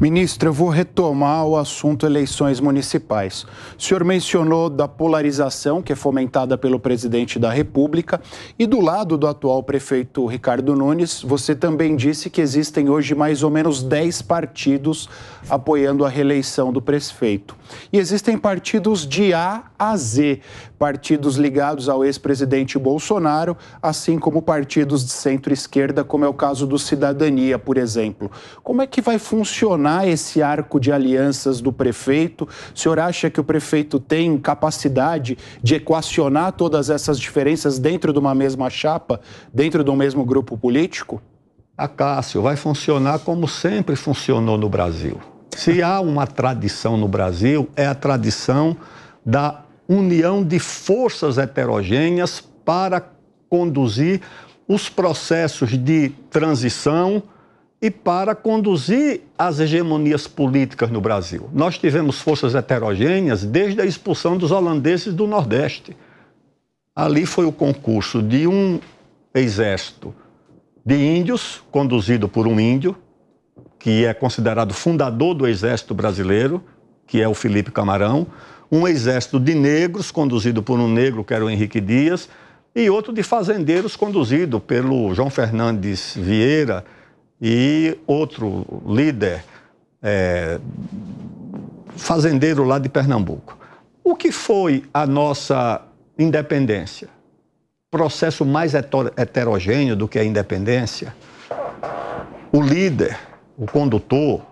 Ministro, eu vou retomar o assunto eleições municipais. O senhor mencionou da polarização que é fomentada pelo presidente da República e do lado do atual prefeito Ricardo Nunes, você também disse que existem hoje mais ou menos 10 partidos apoiando a reeleição do prefeito. E existem partidos de A a Z, partidos ligados ao ex-presidente Bolsonaro, assim como partidos de centro-esquerda, como é o caso do Cidadania, por exemplo. Como é que vai funcionar questionar esse arco de alianças do prefeito. O senhor acha que o prefeito tem capacidade de equacionar todas essas diferenças dentro de uma mesma chapa, dentro do mesmo grupo político? A ah, Cássio vai funcionar como sempre funcionou no Brasil. Se há uma tradição no Brasil, é a tradição da união de forças heterogêneas para conduzir os processos de transição, e para conduzir as hegemonias políticas no Brasil. Nós tivemos forças heterogêneas desde a expulsão dos holandeses do Nordeste. Ali foi o concurso de um exército de índios, conduzido por um índio, que é considerado fundador do exército brasileiro, que é o Felipe Camarão, um exército de negros, conduzido por um negro, que era o Henrique Dias, e outro de fazendeiros, conduzido pelo João Fernandes Vieira e outro líder é, fazendeiro lá de Pernambuco. O que foi a nossa independência? Processo mais heterogêneo do que a independência. O líder, o condutor,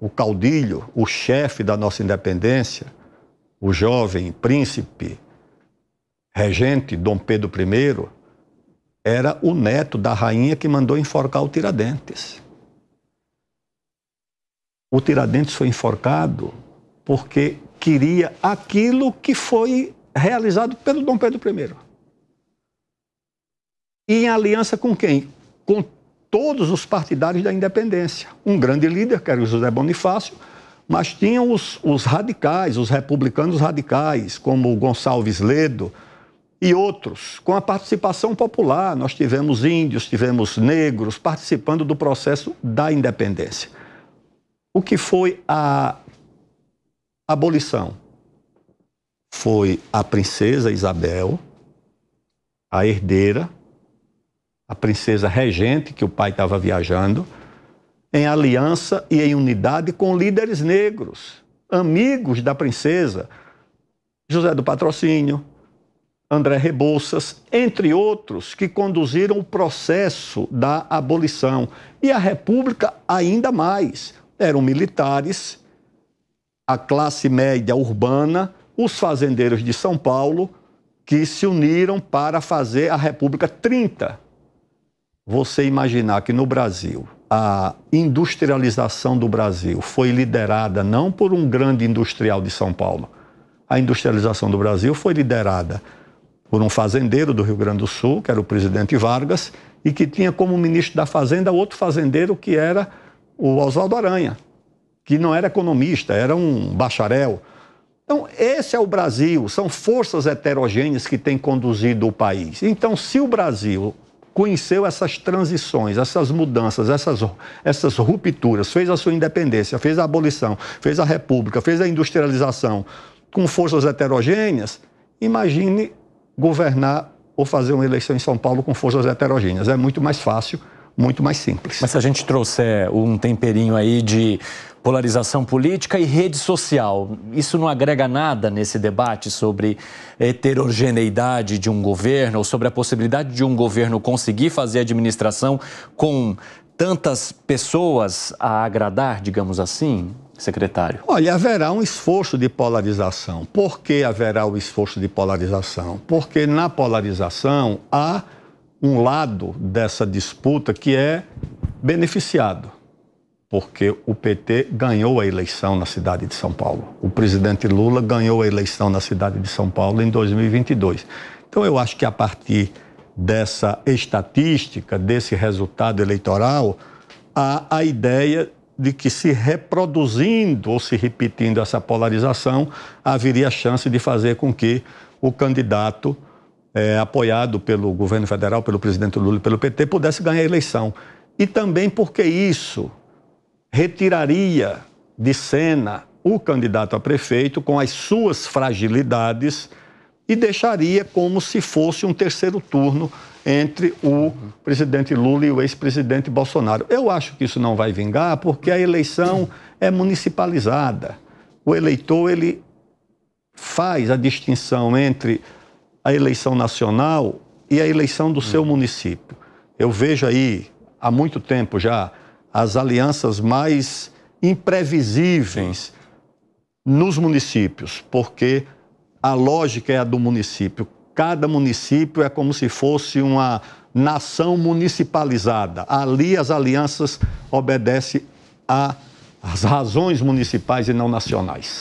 o caudilho, o chefe da nossa independência, o jovem príncipe, regente Dom Pedro I, era o neto da rainha que mandou enforcar o Tiradentes. O Tiradentes foi enforcado porque queria aquilo que foi realizado pelo Dom Pedro I. E em aliança com quem? Com todos os partidários da independência. Um grande líder, que era o José Bonifácio, mas tinham os, os radicais, os republicanos radicais, como Gonçalves Ledo, e outros, com a participação popular. Nós tivemos índios, tivemos negros participando do processo da independência. O que foi a abolição? Foi a princesa Isabel, a herdeira, a princesa regente, que o pai estava viajando, em aliança e em unidade com líderes negros, amigos da princesa. José do Patrocínio, André Rebouças, entre outros que conduziram o processo da abolição. E a República, ainda mais, eram militares, a classe média urbana, os fazendeiros de São Paulo, que se uniram para fazer a República 30. Você imaginar que no Brasil a industrialização do Brasil foi liderada não por um grande industrial de São Paulo. A industrialização do Brasil foi liderada por um fazendeiro do Rio Grande do Sul, que era o presidente Vargas, e que tinha como ministro da Fazenda outro fazendeiro que era o Oswaldo Aranha, que não era economista, era um bacharel. Então, esse é o Brasil, são forças heterogêneas que têm conduzido o país. Então, se o Brasil conheceu essas transições, essas mudanças, essas, essas rupturas, fez a sua independência, fez a abolição, fez a república, fez a industrialização com forças heterogêneas, imagine governar ou fazer uma eleição em São Paulo com forças heterogêneas. É muito mais fácil, muito mais simples. Mas se a gente trouxer um temperinho aí de polarização política e rede social, isso não agrega nada nesse debate sobre heterogeneidade de um governo ou sobre a possibilidade de um governo conseguir fazer administração com tantas pessoas a agradar, digamos assim, secretário? Olha, haverá um esforço de polarização. Por que haverá o esforço de polarização? Porque na polarização há um lado dessa disputa que é beneficiado, porque o PT ganhou a eleição na cidade de São Paulo. O presidente Lula ganhou a eleição na cidade de São Paulo em 2022. Então eu acho que a partir dessa estatística, desse resultado eleitoral, há a ideia de que se reproduzindo ou se repetindo essa polarização, haveria chance de fazer com que o candidato é, apoiado pelo governo federal, pelo presidente Lula e pelo PT, pudesse ganhar a eleição. E também porque isso retiraria de cena o candidato a prefeito com as suas fragilidades e deixaria como se fosse um terceiro turno entre o presidente Lula e o ex-presidente Bolsonaro. Eu acho que isso não vai vingar porque a eleição é municipalizada. O eleitor ele faz a distinção entre a eleição nacional e a eleição do seu município. Eu vejo aí há muito tempo já as alianças mais imprevisíveis Sim. nos municípios, porque a lógica é a do município. Cada município é como se fosse uma nação municipalizada. Ali as alianças obedecem às razões municipais e não nacionais.